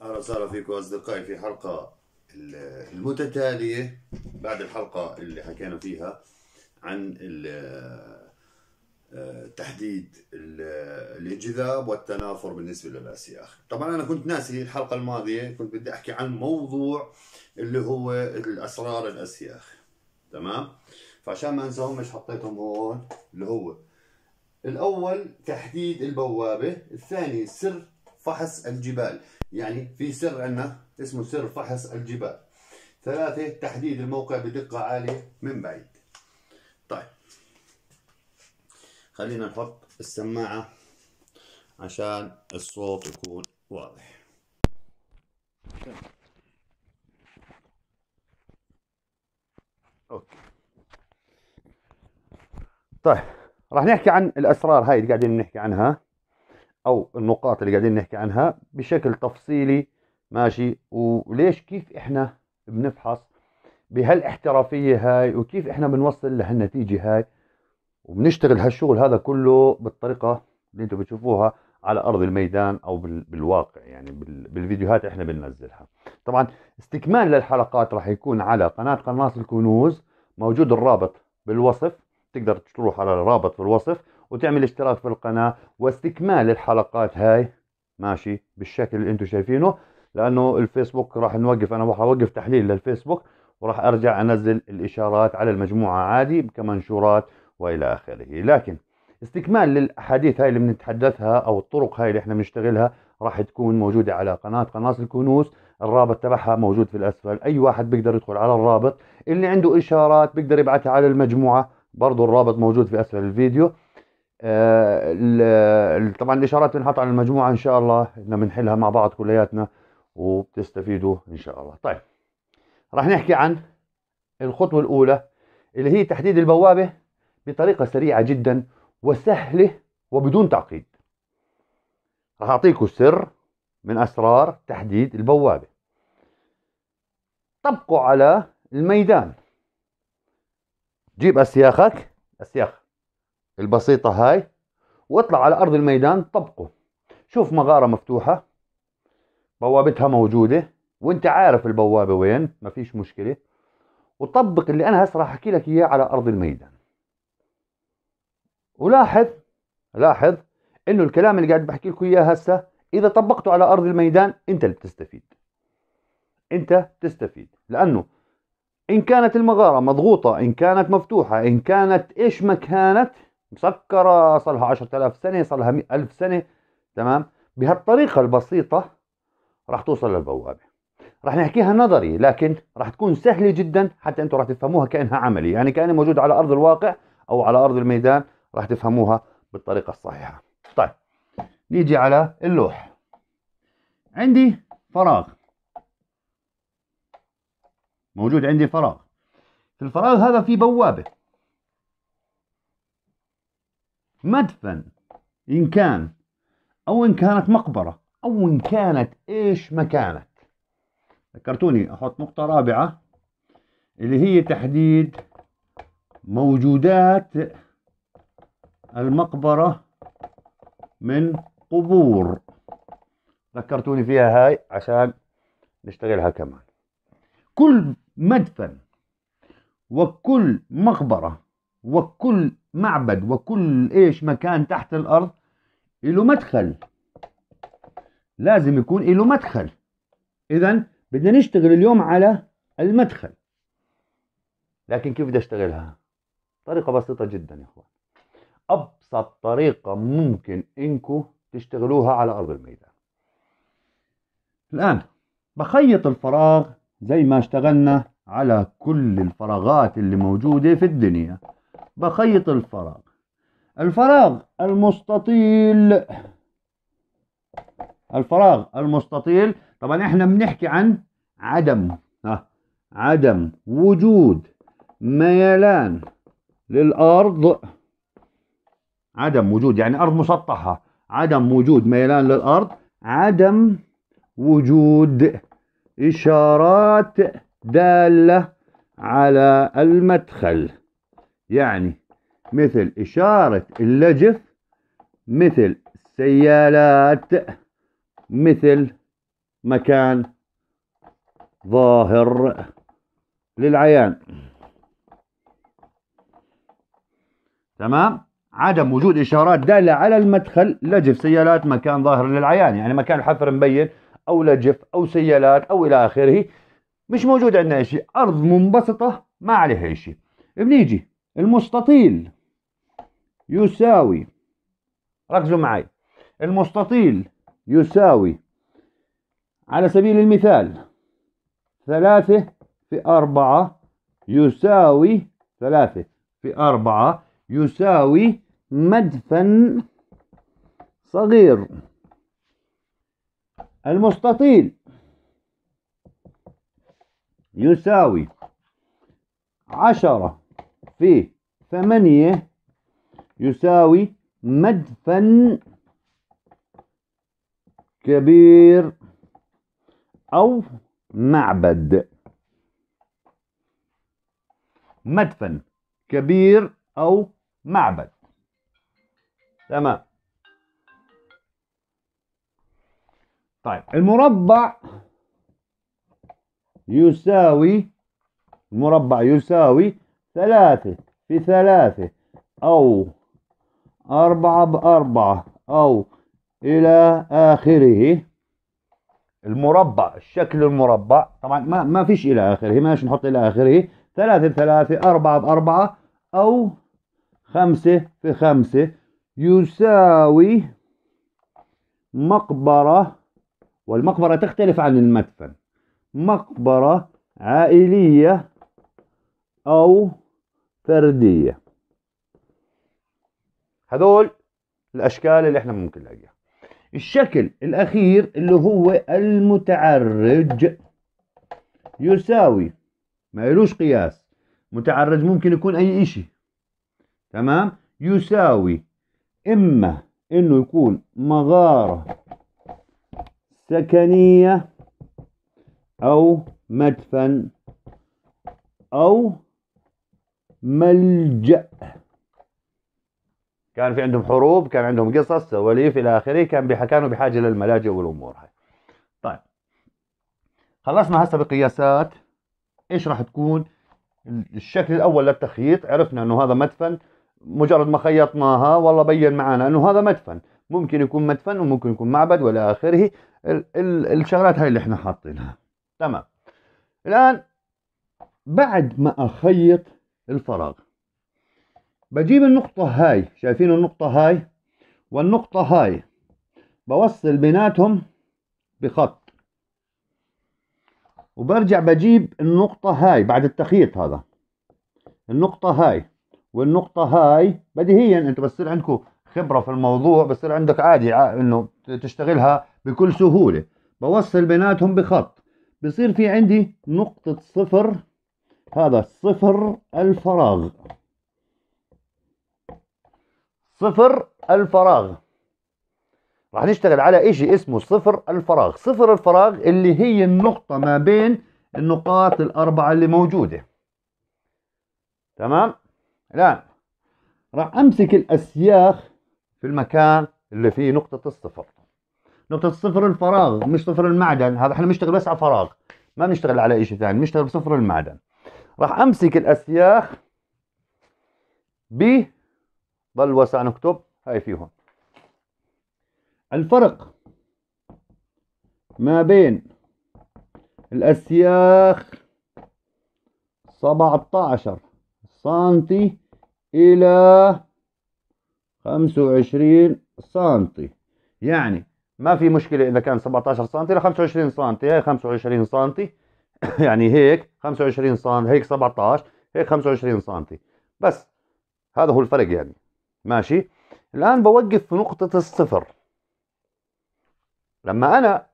اهلا وسهلا فيكم اصدقائي في حلقه المتتاليه بعد الحلقه اللي حكينا فيها عن آه، تحديد الانجذاب والتنافر بالنسبه للاسياخ طبعا انا كنت ناسي الحلقه الماضيه كنت بدي احكي عن موضوع اللي هو الاسرار الاسياخ تمام فعشان ما انساهم مش حطيتهم هون اللي هو الاول تحديد البوابه الثاني سر فحص الجبال يعني في سر عندنا اسمه سر فحص الجبال ثلاثة تحديد الموقع بدقة عالية من بعيد طيب خلينا نحط السماعة عشان الصوت يكون واضح اوكي طيب راح نحكي عن الاسرار هاي اللي قاعدين نحكي عنها او النقاط اللي قاعدين نحكي عنها بشكل تفصيلي ماشي وليش كيف احنا بنفحص بهالاحترافيه هاي وكيف احنا بنوصل لهالنتيجه هاي وبنشتغل هالشغل هذا كله بالطريقه اللي انتم بتشوفوها على ارض الميدان او بالواقع يعني بالفيديوهات احنا بننزلها طبعا استكمال للحلقات راح يكون على قناه قناص الكنوز موجود الرابط بالوصف تقدر تروح على الرابط بالوصف وتعمل اشتراك في القناة واستكمال الحلقات هاي ماشي بالشكل اللي انتم شايفينه لانه الفيسبوك راح نوقف انا راح اوقف تحليل للفيسبوك وراح ارجع انزل الاشارات على المجموعة عادي كمنشورات والى اخره لكن استكمال للاحاديث هاي اللي بنتحدثها او الطرق هاي اللي احنا بنشتغلها راح تكون موجودة على قناة قناص الكنوز الرابط تبعها موجود في الأسفل أي واحد بيقدر يدخل على الرابط اللي عنده إشارات بيقدر يبعثها على المجموعة برضو الرابط موجود في أسفل الفيديو آه، طبعا الاشارات بنحط على المجموعه ان شاء الله بدنا بنحلها مع بعض كلياتنا وبتستفيدوا ان شاء الله طيب راح نحكي عن الخطوه الاولى اللي هي تحديد البوابه بطريقه سريعه جدا وسهله وبدون تعقيد راح اعطيكم سر من اسرار تحديد البوابه طبقوا على الميدان جيب اسياخك اسياخ البسيطة هاي واطلع على أرض الميدان طبقه شوف مغارة مفتوحة بوابتها موجودة وانت عارف البوابة وين ما فيش مشكلة وطبق اللي أنا هسه راح أحكي لك إياه على أرض الميدان ولاحظ لاحظ إنه الكلام اللي قاعد بحكي لكم إياه هسه إذا طبقته على أرض الميدان أنت اللي بتستفيد أنت تستفيد لأنه إن كانت المغارة مضغوطة إن كانت مفتوحة إن كانت إيش ما كانت مسكرة صار لها 10000 سنة صار لها 100000 سنة تمام بهالطريقة البسيطة راح توصل للبوابة رح نحكيها نظري لكن رح تكون سهلة جدا حتى انتم رح تفهموها كأنها عملي يعني كأنها موجودة على أرض الواقع أو على أرض الميدان رح تفهموها بالطريقة الصحيحة طيب نيجي على اللوح عندي فراغ موجود عندي فراغ في الفراغ هذا في بوابة مدفن إن كان أو إن كانت مقبرة أو إن كانت إيش ما كانت ذكرتوني أحط نقطة رابعة اللي هي تحديد موجودات المقبرة من قبور ذكرتوني فيها هاي عشان نشتغلها كمان كل مدفن وكل مقبرة وكل معبد وكل ايش مكان تحت الارض له مدخل لازم يكون له مدخل اذا بدنا نشتغل اليوم على المدخل لكن كيف بدي اشتغلها طريقه بسيطه جدا يا اخوان ابسط طريقه ممكن انكم تشتغلوها على ارض الميدان الان بخيط الفراغ زي ما اشتغلنا على كل الفراغات اللي موجوده في الدنيا بخيط الفراغ الفراغ المستطيل الفراغ المستطيل طبعا احنا بنحكي عن عدم ها عدم وجود ميلان للارض عدم وجود يعني ارض مسطحه عدم وجود ميلان للارض عدم وجود اشارات داله على المدخل يعني مثل إشارة اللجف مثل سيالات مثل مكان ظاهر للعيان تمام عدم وجود إشارات دالة على المدخل لجف سيالات مكان ظاهر للعيان يعني مكان حفر مبين أو لجف أو سيالات أو إلى آخره مش موجود عندنا شيء أرض منبسطة ما عليها شيء بنيجي المستطيل يساوي ركزوا معي المستطيل يساوي على سبيل المثال ثلاثة في أربعة يساوي ثلاثة في أربعة يساوي مدفن صغير المستطيل يساوي عشرة في ثمانية يساوي مدفن كبير أو معبد مدفن كبير أو معبد تمام طيب المربع يساوي المربع يساوي ثلاثة في ثلاثة أو أربعة بأربعة أو إلى آخره المربع الشكل المربع طبعا ما ما فيش إلى آخره ماشي نحط إلى آخره ثلاثة بثلاثة أربعة بأربعة أو خمسة في خمسة يساوي مقبرة والمقبرة تختلف عن المدفن مقبرة عائلية أو فرديه هذول الاشكال اللي احنا ممكن نلاقيها الشكل الاخير اللي هو المتعرج يساوي ما يلوش قياس متعرج ممكن يكون اي اشي تمام يساوي اما انه يكون مغارة سكنية او مدفن او ملجأ كان في عندهم حروب كان عندهم قصص سواليف إلى آخره كان كانوا بحاجة للملاجئ والأمور هاي طيب خلصنا هسه بقياسات ايش راح تكون الشكل الاول للتخييط عرفنا انه هذا مدفن مجرد ما خيطناها والله بين معنا انه هذا مدفن ممكن يكون مدفن وممكن يكون معبد والى اخره ال ال الشغلات هاي اللي احنا حاطينها تمام الان بعد ما اخيط الفراغ بجيب النقطة هاي شايفين النقطة هاي والنقطة هاي بوصل بيناتهم بخط وبرجع بجيب النقطة هاي بعد التخيط هذا النقطة هاي والنقطة هاي بديهيا يعني انتم بصير عندكم خبرة في الموضوع بصير عندك عادي انه تشتغلها بكل سهولة بوصل بيناتهم بخط بصير في عندي نقطة صفر هذا صفر الفراغ صفر الفراغ راح نشتغل على شيء اسمه صفر الفراغ صفر الفراغ اللي هي النقطة ما بين النقاط الأربعة اللي موجودة تمام الآن راح أمسك الأسياخ في المكان اللي فيه نقطة الصفر نقطة صفر الفراغ مش صفر المعدن هذا احنا بنشتغل بس على فراغ ما بنشتغل على شيء ثاني بنشتغل بصفر المعدن راح امسك الاسياخ ب ضل وسع نكتب هاي فيهم الفرق ما بين الاسياخ 17 سنتي الى 25 سنتي يعني ما في مشكلة إذا كان 17 سنتي ل 25 سنتي هاي 25 سنتي يعني هيك 25 سم هيك 17 هيك 25 سم بس هذا هو الفرق يعني ماشي الآن بوقف في نقطة الصفر لما أنا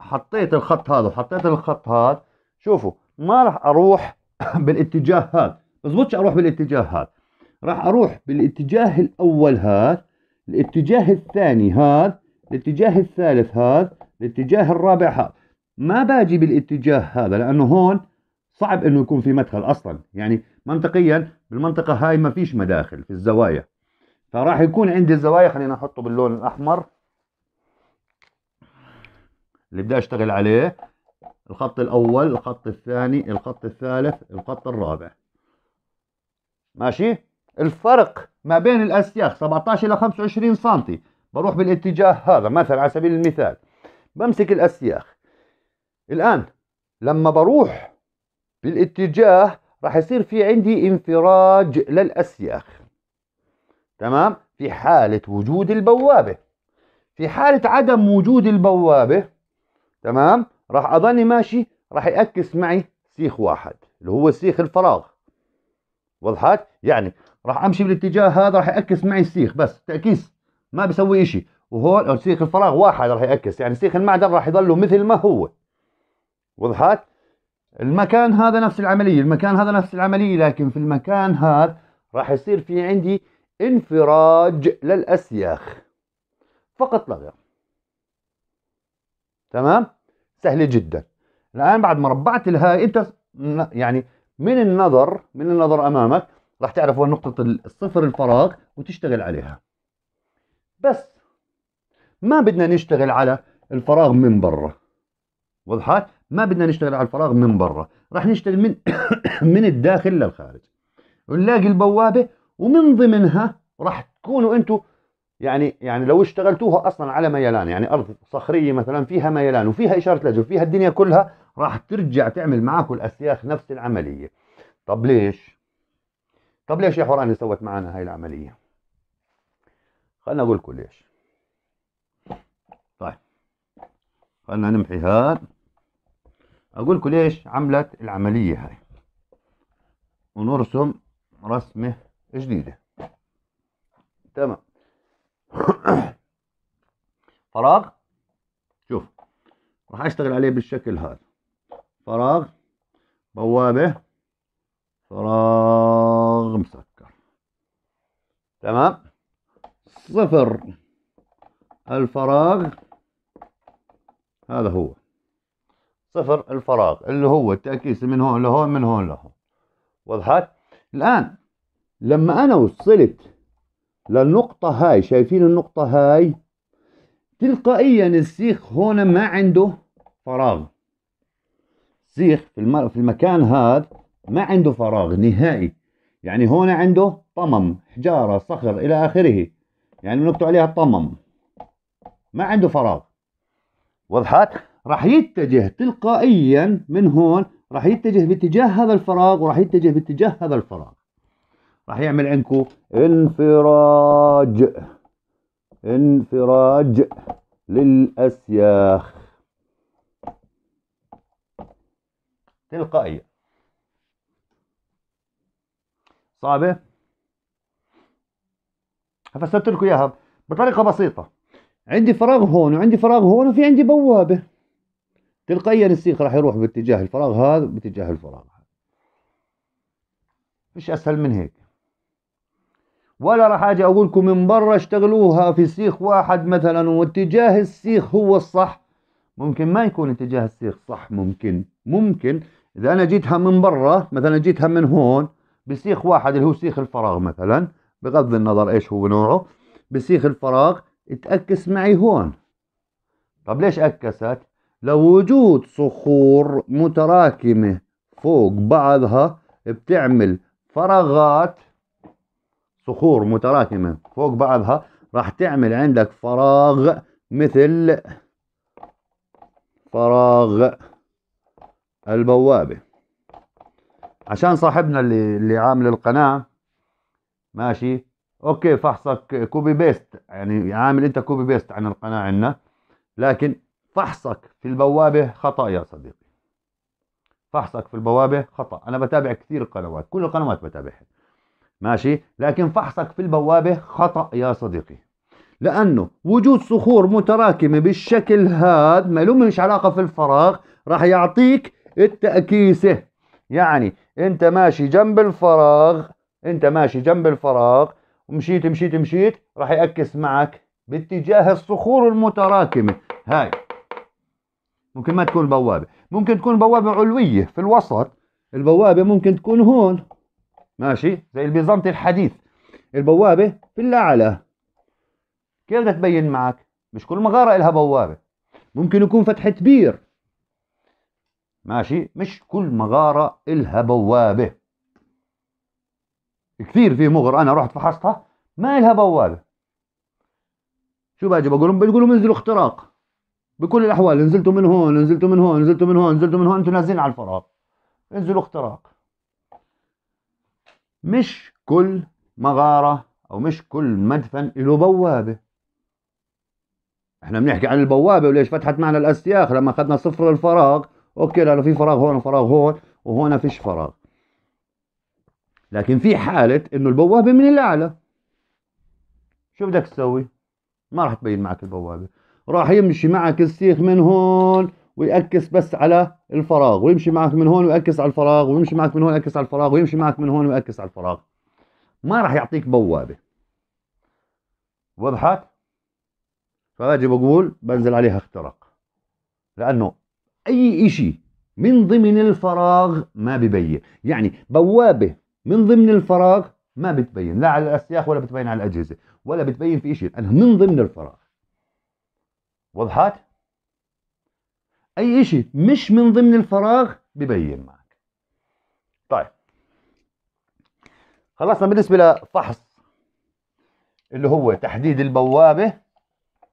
حطيت الخط هذا وحطيت الخط هذا شوفوا ما راح أروح بالاتجاه هذا بزبطش أروح بالاتجاه هذا راح أروح بالاتجاه الأول هذا الاتجاه الثاني هذا الاتجاه الثالث هذا الاتجاه الرابع هذا ما باجي بالاتجاه هذا لانه هون صعب انه يكون في مدخل اصلا يعني منطقيا بالمنطقه هاي ما فيش مداخل في الزوايا فراح يكون عندي الزوايا خلينا نحطه باللون الاحمر اللي بدي اشتغل عليه الخط الاول الخط الثاني الخط الثالث الخط الرابع ماشي الفرق ما بين الاسياخ 17 الى 25 سم بروح بالاتجاه هذا مثلا على سبيل المثال بمسك الاسياخ الآن لما بروح بالاتجاه راح يصير في عندي انفراج للأسياخ تمام في حالة وجود البوابة في حالة عدم وجود البوابة تمام راح أضلني ماشي راح يأكس معي سيخ واحد اللي هو سيخ الفراغ وضحت يعني راح امشي بالاتجاه هذا راح يأكس معي السيخ بس تأكيس ما بسوي اشي وهون سيخ الفراغ واحد راح يأكس يعني سيخ المعدن راح يضله مثل ما هو وضحت المكان هذا نفس العملية المكان هذا نفس العملية لكن في المكان هذا راح يصير في عندي انفراج للأسياخ فقط لا غير تمام سهلة جدا الآن بعد ما ربعت الهاي أنت يعني من النظر من النظر أمامك راح تعرف وين نقطة الصفر الفراغ وتشتغل عليها بس ما بدنا نشتغل على الفراغ من برا وضحت ما بدنا نشتغل على الفراغ من برا راح نشتغل من من الداخل للخارج ونلاقي البوابه ومن ضمنها راح تكونوا انتوا يعني يعني لو اشتغلتوها اصلا على ميلان يعني ارض صخريه مثلا فيها ميلان وفيها اشاره لجل وفيها الدنيا كلها راح ترجع تعمل معاكم الاسياخ نفس العمليه طب ليش طب ليش يا حوراني سوت معنا هاي العمليه خلنا اقول لكم ليش طيب خلنا نمحي هذا اقول لكم ليش عملت العمليه هاي ونرسم رسمه جديده تمام فراغ شوف راح اشتغل عليه بالشكل هذا فراغ بوابه فراغ مسكر تمام صفر الفراغ هذا هو صفر الفراغ اللي هو التأكيس من هون لهون من هون لهون وضحت الآن لما أنا وصلت للنقطة هاي شايفين النقطة هاي تلقائيا السيخ هون ما عنده فراغ السيخ في, الم... في المكان هذا ما عنده فراغ نهائي يعني هون عنده طمم حجارة صخر إلى آخره يعني بنكتب عليها طمم ما عنده فراغ وضحت راح يتجه تلقائيا من هون راح يتجه باتجاه هذا الفراغ وراح يتجه باتجاه هذا الفراغ راح يعمل عندكم انفراج انفراج للأسياخ تلقائيا صعبة فسرت لكم اياها بطريقة بسيطة عندي فراغ هون وعندي فراغ هون وفي عندي بوابة تلقائيا السيخ راح يروح باتجاه الفراغ هذا باتجاه الفراغ هذا مش اسهل من هيك ولا راح اجي اقول لكم من برا اشتغلوها في سيخ واحد مثلا واتجاه السيخ هو الصح ممكن ما يكون اتجاه السيخ صح ممكن ممكن اذا انا جيتها من برا مثلا جيتها من هون بسيخ واحد اللي هو سيخ الفراغ مثلا بغض النظر ايش هو نوعه بسيخ الفراغ تأكس معي هون طب ليش أكست لوجود صخور متراكمة فوق بعضها بتعمل فراغات صخور متراكمة فوق بعضها راح تعمل عندك فراغ مثل فراغ البوابة عشان صاحبنا اللي اللي عامل القناة ماشي اوكي فحصك كوبي بيست يعني عامل انت كوبي بيست عن القناة عندنا لكن فحصك في البوابة خطأ يا صديقي فحصك في البوابة خطأ أنا بتابع كثير قنوات كل القنوات بتابعها ماشي لكن فحصك في البوابة خطأ يا صديقي لأنه وجود صخور متراكمة بالشكل هاد ما مش علاقة في الفراغ راح يعطيك التأكيسة يعني أنت ماشي جنب الفراغ أنت ماشي جنب الفراغ ومشيت مشيت مشيت راح يأكس معك باتجاه الصخور المتراكمة هاي ممكن ما تكون بوابة ممكن تكون بوابة علوية في الوسط البوابة ممكن تكون هون ماشي زي البيزنطي الحديث البوابة في الأعلى كيف بدها تبين معك مش كل مغارة إلها بوابة ممكن يكون فتحة بير ماشي مش كل مغارة إلها بوابة كثير في مغر أنا رحت فحصتها ما إلها بوابة شو باجي بقول لهم بقول لهم انزلوا اختراق بكل الاحوال نزلتوا من هون نزلتوا من هون نزلتوا من هون نزلتوا من هون انتوا نازلين على الفراغ انزلوا اختراق مش كل مغاره او مش كل مدفن له بوابه احنا بنحكي عن البوابه وليش فتحت معنا الاسياخ لما اخذنا صفر الفراغ اوكي لانه في فراغ هون وفراغ هون وهون فيش فراغ لكن في حاله انه البوابه من الاعلى شو بدك تسوي ما راح تبين معك البوابه راح يمشي معك السيخ من هون ويأكس بس على الفراغ ويمشي معك من هون ويأكس على الفراغ ويمشي معك من هون ويأكس على الفراغ ويمشي معك من هون ويأكس على الفراغ ما راح يعطيك بوابة وضحت؟ فباجي بقول بنزل عليها اخترق لأنه أي إشي من ضمن الفراغ ما ببين يعني بوابة من ضمن الفراغ ما بتبين لا على الأسياخ ولا بتبين على الأجهزة ولا بتبين في إشي لأنه من ضمن الفراغ وضحت اي شيء مش من ضمن الفراغ ببين معك طيب خلصنا بالنسبه لفحص اللي هو تحديد البوابه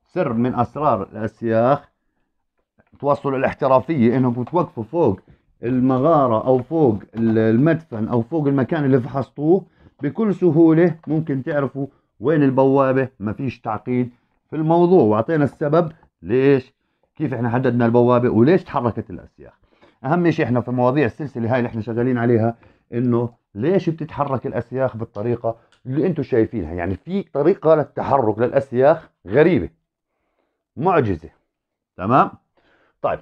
سر من اسرار الاسياخ توصل الاحترافيه انهم بتوقفوا فوق المغاره او فوق المدفن او فوق المكان اللي فحصتوه بكل سهوله ممكن تعرفوا وين البوابه ما فيش تعقيد في الموضوع واعطينا السبب ليش كيف احنا حددنا البوابه وليش تحركت الاسياخ اهم شيء احنا في مواضيع السلسله هاي اللي احنا شغالين عليها انه ليش بتتحرك الاسياخ بالطريقه اللي انتم شايفينها يعني في طريقه للتحرك للاسياخ غريبه معجزه تمام طيب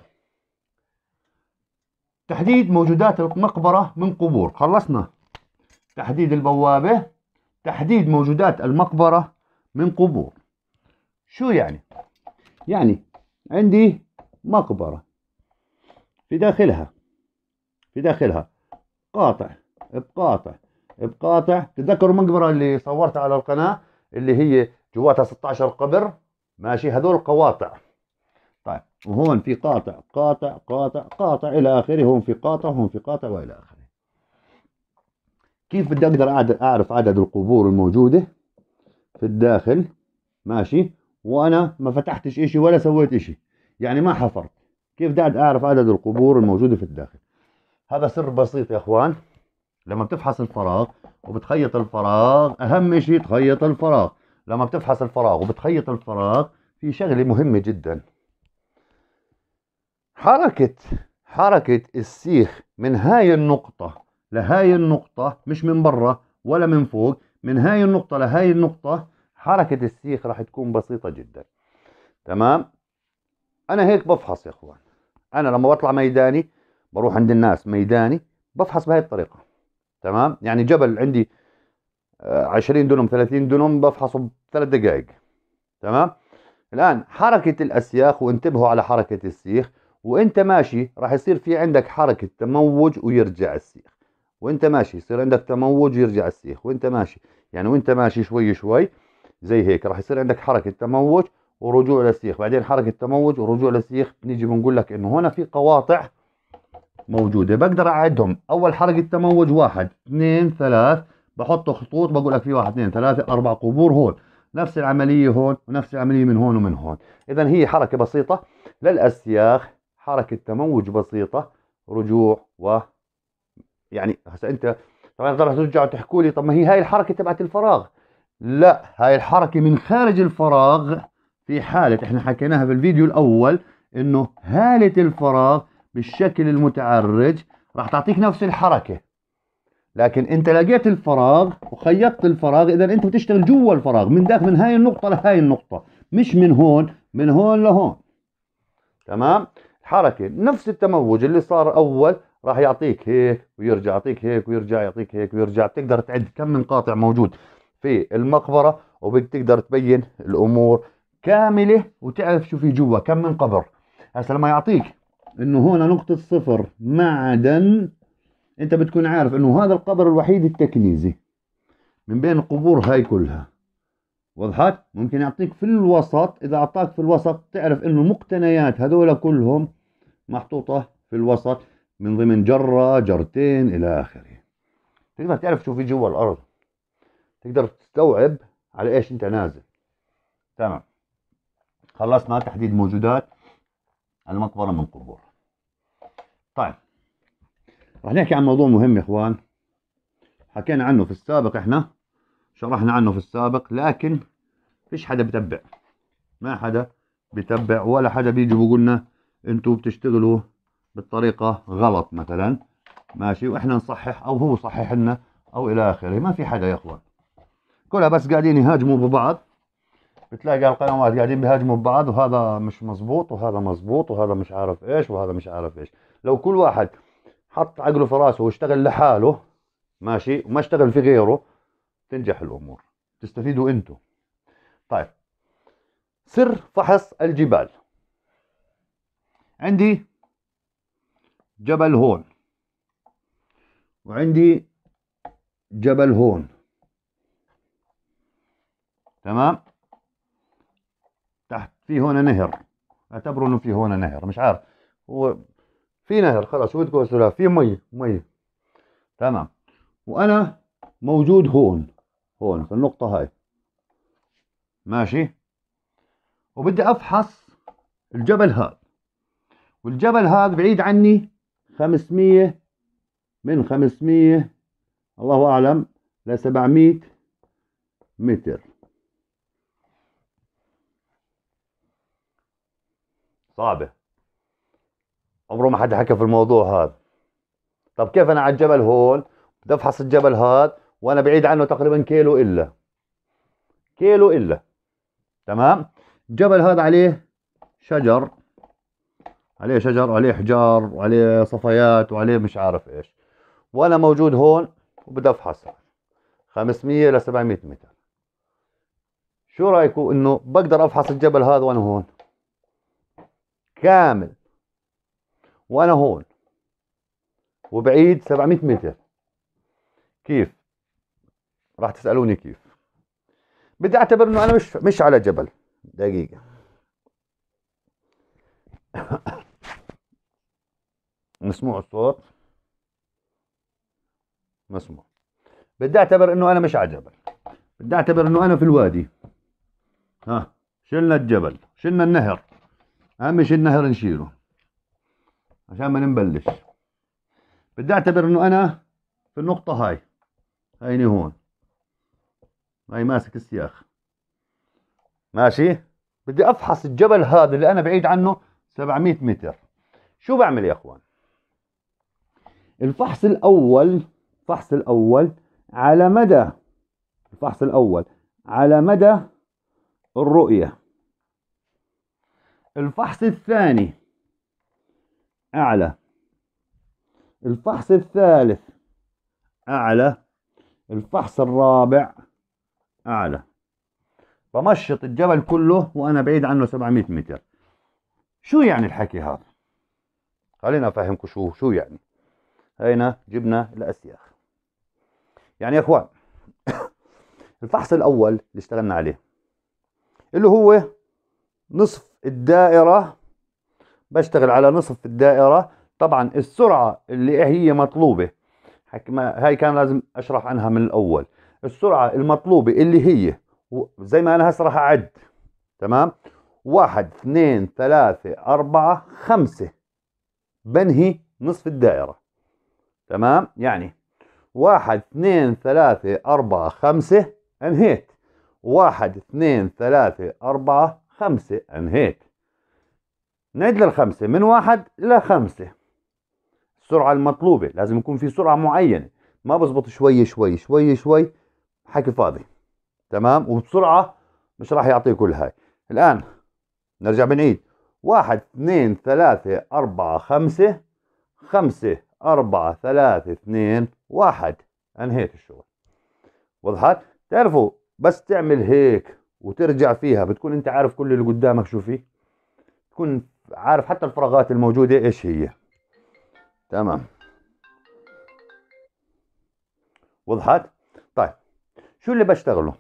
تحديد موجودات المقبره من قبور خلصنا تحديد البوابه تحديد موجودات المقبره من قبور شو يعني يعني عندي مقبرة في داخلها في داخلها قاطع بقاطع بقاطع تتذكروا المقبرة اللي صورتها على القناة اللي هي جواتها 16 قبر ماشي هذول قواطع طيب وهون في قاطع قاطع قاطع قاطع إلى آخره هون في قاطع هون في قاطع وإلى آخره كيف بدي أقدر أعرف عدد القبور الموجودة في الداخل ماشي وانا ما فتحتش اشي ولا سويت اشي يعني ما حفرت كيف بدي اعرف عدد القبور الموجوده في الداخل هذا سر بسيط يا اخوان لما بتفحص الفراغ وبتخيط الفراغ اهم شيء تخيط الفراغ لما بتفحص الفراغ وبتخيط الفراغ في شغله مهمه جدا حركه حركه السيخ من هاي النقطه لهاي النقطه مش من برا ولا من فوق من هاي النقطه لهاي النقطه حركة السيخ راح تكون بسيطة جدا تمام أنا هيك بفحص يا أخوان أنا لما بطلع ميداني بروح عند الناس ميداني بفحص بهي الطريقة تمام يعني جبل عندي 20 آه، دونم 30 دونم بفحصه بثلاث دقائق تمام الآن حركة الأسياخ وانتبهوا على حركة السيخ وانت ماشي راح يصير في عندك حركة تموج ويرجع السيخ وانت ماشي يصير عندك تموج ويرجع السيخ وانت ماشي يعني وانت ماشي شوي شوي زي هيك راح يصير عندك حركه تموج ورجوع للسيخ بعدين حركه تموج ورجوع للسيخ بنيجي بنقول لك انه هنا في قواطع موجوده بقدر اعدهم اول حركه تموج واحد اثنين ثلاث بحط خطوط بقول لك في واحد اثنين ثلاثه اربع قبور هون نفس العمليه هون ونفس العمليه من هون ومن هون اذا هي حركه بسيطه للاسياخ حركه تموج بسيطه رجوع و يعني هسا انت طبعا ترجعوا تحكوا لي طب ما هي هاي الحركه تبعت الفراغ لا هاي الحركة من خارج الفراغ في حالة احنا حكيناها بالفيديو الأول انه هالة الفراغ بالشكل المتعرج راح تعطيك نفس الحركة لكن انت لقيت الفراغ وخيطت الفراغ اذا انت بتشتغل جوا الفراغ من داخل من هاي النقطة لهاي النقطة مش من هون من هون لهون تمام حركة نفس التموج اللي صار أول راح يعطيك هيك ويرجع يعطيك هيك ويرجع يعطيك هيك ويرجع بتقدر تعد كم من قاطع موجود في المقبرة وبتقدر تبين الأمور كاملة وتعرف شو في جوا كم من قبر هسا لما يعطيك انه هون نقطة صفر معدن انت بتكون عارف انه هذا القبر الوحيد التكنيزي من بين القبور هاي كلها وضحت ممكن يعطيك في الوسط اذا اعطاك في الوسط تعرف انه مقتنيات هذول كلهم محطوطة في الوسط من ضمن جرة جرتين الى اخره تقدر تعرف شو في جوا الارض تقدر تستوعب على ايش انت نازل تمام خلصنا تحديد موجودات المقبرة من قبور طيب رح نحكي عن موضوع مهم يا اخوان حكينا عنه في السابق احنا شرحنا عنه في السابق لكن فيش حدا بتبع ما حدا بتبع ولا حدا بيجي بيقولنا انتوا بتشتغلوا بالطريقة غلط مثلا ماشي واحنا نصحح او هو صحح لنا او الى اخره ما في حدا يا اخوان كلها بس قاعدين يهاجموا ببعض بتلاقي القنوات قاعدين بيهاجموا ببعض وهذا مش مزبوط وهذا مزبوط وهذا مش عارف ايش وهذا مش عارف ايش لو كل واحد حط عقله في راسه واشتغل لحاله ماشي وما اشتغل في غيره تنجح الامور تستفيدوا انتم طيب سر فحص الجبال عندي جبل هون وعندي جبل هون تمام تحت في هنا نهر اعتبروا انه في هنا نهر مش عارف هو في نهر خلاص ودكم السلالة في مي مي تمام وانا موجود هون هون في النقطة هاي ماشي وبدي افحص الجبل هذا والجبل هذا بعيد عني 500 من 500 الله اعلم ل 700 متر صعبة عمره ما حد حكى في الموضوع هذا طب كيف أنا على الجبل هون بدي أفحص الجبل هذا وأنا بعيد عنه تقريبا كيلو إلا كيلو إلا تمام الجبل هذا عليه شجر عليه شجر وعليه حجار وعليه صفيات وعليه مش عارف ايش وانا موجود هون وبدي افحص 500 ل 700 متر شو رايكم انه بقدر افحص الجبل هذا وانا هون كامل وانا هون وبعيد 700 متر كيف راح تسالوني كيف بدي اعتبر انه انا مش مش على جبل دقيقه مسموع الصوت مسموع بدي اعتبر انه انا مش على جبل بدي اعتبر انه انا في الوادي ها شلنا الجبل شلنا النهر اهم شيء النهر نشيله عشان ما نبلش بدي اعتبر انه انا في النقطة هاي هيني هون هاي ماسك السياخ ماشي بدي افحص الجبل هذا اللي انا بعيد عنه 700 متر شو بعمل يا اخوان الفحص الاول الفحص الاول على مدى الفحص الاول على مدى الرؤيه الفحص الثاني أعلى الفحص الثالث أعلى الفحص الرابع أعلى بمشط الجبل كله وأنا بعيد عنه 700 متر شو يعني الحكي هذا خلينا أفهمكم شو شو يعني هينا جبنا الأسياخ يعني يا إخوان الفحص الأول اللي اشتغلنا عليه اللي هو نصف الدائرة بشتغل على نصف الدائرة طبعا السرعة اللي هي مطلوبة هاي كان لازم اشرح عنها من الاول السرعة المطلوبة اللي هي زي ما انا هسه راح اعد تمام واحد اثنين ثلاثة أربعة خمسة بنهي نصف الدائرة تمام يعني واحد اثنين ثلاثة أربعة خمسة انهيت واحد اثنين ثلاثة أربعة خمسة أنهيت يعني نعد للخمسة من واحد إلى خمسة السرعة المطلوبة لازم يكون في سرعة معينة ما بزبط شوي شوي شوي شوي حكي فاضي تمام وبسرعة مش راح يعطي كل هاي الآن نرجع بنعيد واحد اثنين ثلاثة أربعة خمسة خمسة أربعة ثلاثة اثنين واحد أنهيت يعني الشغل وضحت؟ تعرفوا بس تعمل هيك وترجع فيها بتكون انت عارف كل اللي قدامك شو فيه تكون عارف حتى الفراغات الموجودة ايش هي تمام وضحت طيب شو اللي بشتغله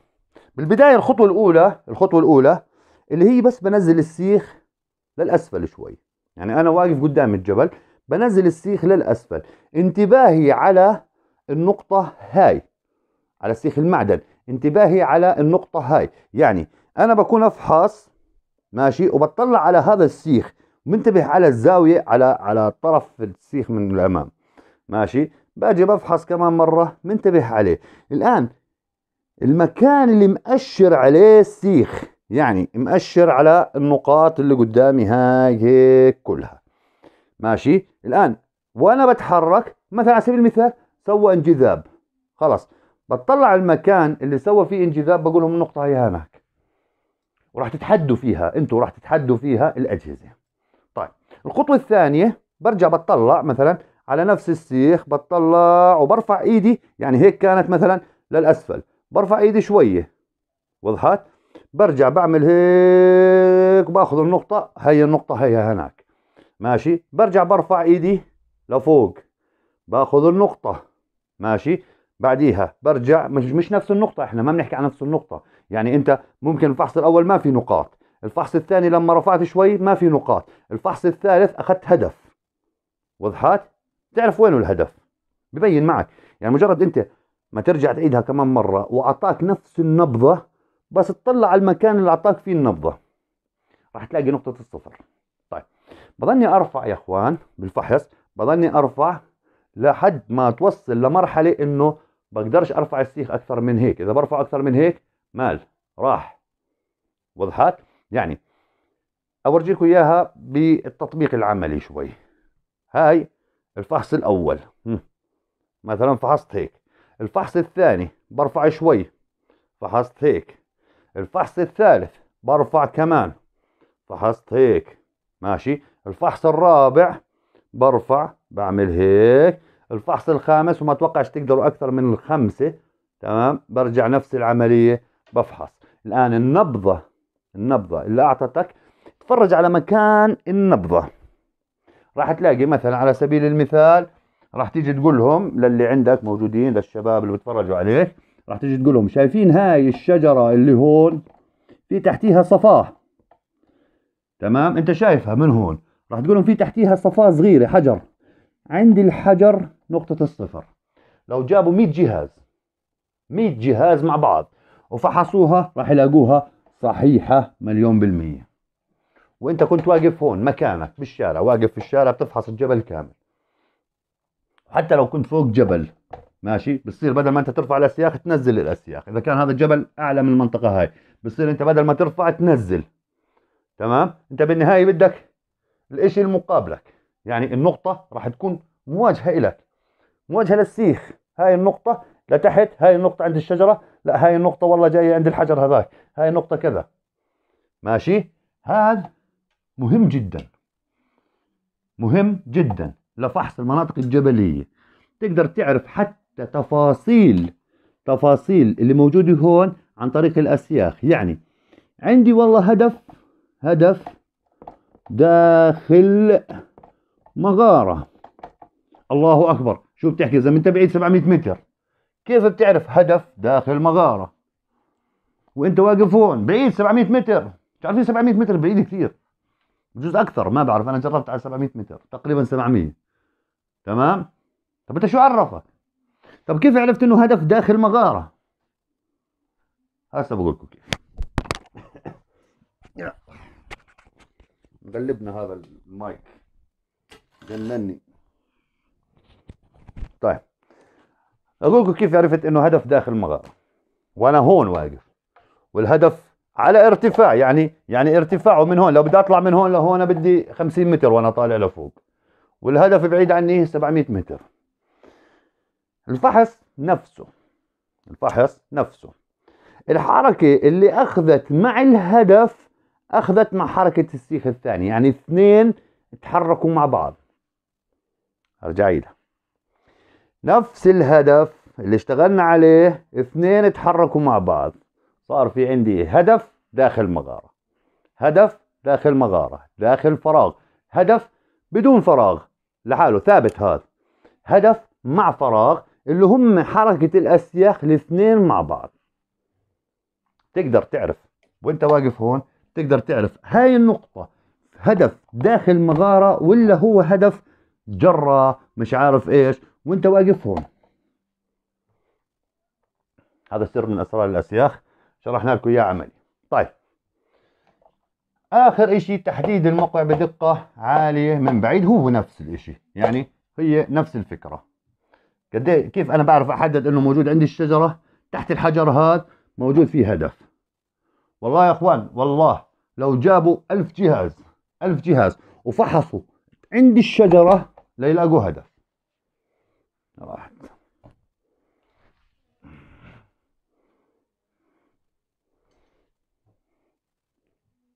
بالبداية الخطوة الأولى الخطوة الأولى اللي هي بس بنزل السيخ للأسفل شوي يعني أنا واقف قدام الجبل بنزل السيخ للأسفل انتباهي على النقطة هاي على سيخ المعدن انتباهي على النقطة هاي يعني أنا بكون أفحص ماشي وبطلع على هذا السيخ منتبه على الزاوية على على طرف السيخ من الأمام ماشي باجي بفحص كمان مرة منتبه عليه الآن المكان اللي مأشر عليه السيخ يعني مأشر على النقاط اللي قدامي هاي هيك كلها ماشي الآن وأنا بتحرك مثلا على سبيل المثال سوى انجذاب خلاص بتطلع المكان اللي سوى فيه انجذاب بقول لهم النقطه هي هناك وراح تتحدوا فيها انتوا راح تتحدوا فيها الاجهزه طيب الخطوه الثانيه برجع بتطلع مثلا على نفس السيخ بتطلع وبرفع ايدي يعني هيك كانت مثلا للاسفل برفع ايدي شويه وضحت برجع بعمل هيك باخذ النقطه هي النقطه هي هناك ماشي برجع برفع ايدي لفوق باخذ النقطه ماشي بعديها برجع مش, مش نفس النقطة احنا ما بنحكي عن نفس النقطة يعني انت ممكن الفحص الاول ما في نقاط الفحص الثاني لما رفعت شوي ما في نقاط الفحص الثالث اخذت هدف وضحت تعرف وينه الهدف ببين معك يعني مجرد انت ما ترجع تعيدها كمان مرة واعطاك نفس النبضة بس تطلع على المكان اللي اعطاك فيه النبضة راح تلاقي نقطة الصفر طيب بضلني ارفع يا اخوان بالفحص بضلني ارفع لحد ما توصل لمرحلة انه بقدرش ارفع السيخ اكثر من هيك اذا برفع اكثر من هيك مال راح وضحت يعني اورجيكم اياها بالتطبيق العملي شوي هاي الفحص الاول مثلا فحصت هيك الفحص الثاني برفع شوي فحصت هيك الفحص الثالث برفع كمان فحصت هيك ماشي الفحص الرابع برفع بعمل هيك الفحص الخامس وما اتوقعش تقدروا اكثر من الخمسه تمام برجع نفس العمليه بفحص الان النبضه النبضه اللي اعطتك تفرج على مكان النبضه راح تلاقي مثلا على سبيل المثال راح تيجي تقول لهم للي عندك موجودين للشباب اللي بتفرجوا عليك راح تيجي تقول لهم شايفين هاي الشجره اللي هون في تحتيها صفاه تمام انت شايفها من هون راح تقول لهم في تحتيها صفاه صغيره حجر عند الحجر نقطة الصفر لو جابوا 100 جهاز 100 جهاز مع بعض وفحصوها راح يلاقوها صحيحة مليون بالمية وانت كنت واقف هون مكانك بالشارع واقف في الشارع بتفحص الجبل كامل حتى لو كنت فوق جبل ماشي بتصير بدل ما انت ترفع الاسياخ تنزل الاسياخ اذا كان هذا الجبل اعلى من المنطقه هاي بتصير انت بدل ما ترفع تنزل تمام انت بالنهايه بدك الاشي المقابلك يعني النقطة راح تكون مواجهة إلك مواجهة للسيخ هاي النقطة لتحت هاي النقطة عند الشجرة لا هاي النقطة والله جاية عند الحجر هذاك هاي النقطة كذا ماشي هذا مهم جدا مهم جدا لفحص المناطق الجبلية تقدر تعرف حتى تفاصيل تفاصيل اللي موجودة هون عن طريق الأسياخ يعني عندي والله هدف هدف داخل مغارة الله أكبر شو بتحكي إذا أنت بعيد 700 متر كيف بتعرف هدف داخل مغارة وأنت واقف هون بعيد 700 متر تعرفين 700 متر بعيد كثير بجوز أكثر ما بعرف أنا جربت على 700 متر تقريبا 700 تمام طب أنت شو عرفك طب كيف عرفت إنه هدف داخل مغارة هسا بقول لكم كيف قلبنا هذا المايك جنني طيب اقول لكم كيف عرفت انه هدف داخل المغاره وانا هون واقف والهدف على ارتفاع يعني يعني ارتفاعه من هون لو بدي اطلع من هون لهون بدي 50 متر وانا طالع لفوق والهدف بعيد عني 700 متر الفحص نفسه الفحص نفسه الحركة اللي أخذت مع الهدف أخذت مع حركة السيخ الثاني يعني اثنين تحركوا مع بعض ارجعي لها نفس الهدف اللي اشتغلنا عليه اثنين اتحركوا مع بعض صار في عندي هدف داخل مغارة هدف داخل مغارة داخل فراغ هدف بدون فراغ لحاله ثابت هذا هدف مع فراغ اللي هم حركة الأسياخ الاثنين مع بعض تقدر تعرف وانت واقف هون تقدر تعرف هاي النقطة هدف داخل مغارة ولا هو هدف جرة مش عارف ايش وانت واقف هون هذا سر من اسرار الاسياخ شرحنا لكم اياه عملي طيب اخر اشي تحديد الموقع بدقة عالية من بعيد هو نفس الاشي يعني هي نفس الفكرة قد إيه، كيف انا بعرف احدد انه موجود عندي الشجرة تحت الحجر هذا موجود فيه هدف والله يا اخوان والله لو جابوا ألف جهاز ألف جهاز وفحصوا عند الشجرة ليلاقوا هدف راحت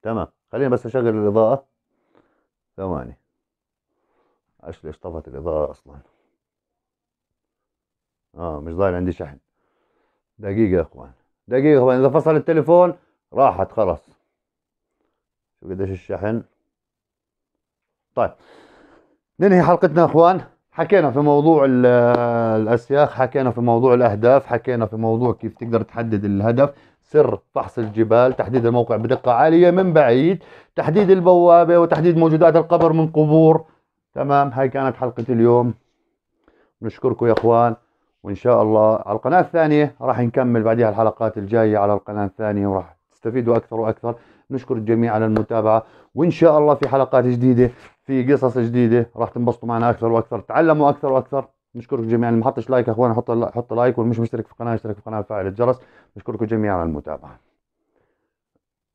تمام خلينا بس اشغل الاضاءة ثواني ايش ليش طفت الاضاءة اصلا اه مش ظاهر عندي شحن دقيقة يا اخوان دقيقة اخوان اذا فصل التليفون راحت خلاص شوف قديش الشحن طيب ننهي حلقتنا اخوان حكينا في موضوع الاسياخ حكينا في موضوع الاهداف حكينا في موضوع كيف تقدر تحدد الهدف سر فحص الجبال تحديد الموقع بدقة عالية من بعيد تحديد البوابة وتحديد موجودات القبر من قبور تمام هاي كانت حلقة اليوم نشكركم يا اخوان وان شاء الله على القناة الثانية راح نكمل بعدها الحلقات الجاية على القناة الثانية وراح تستفيدوا اكثر واكثر نشكر الجميع على المتابعة وان شاء الله في حلقات جديدة في قصص جديده راح تنبسطوا معنا اكثر واكثر تعلموا اكثر واكثر نشكركم جميعا اللي ما حطش لايك اخوان حط حط لايك والمش مشترك في القناه يشترك في القناه وفعل الجرس نشكركم جميعا على المتابعه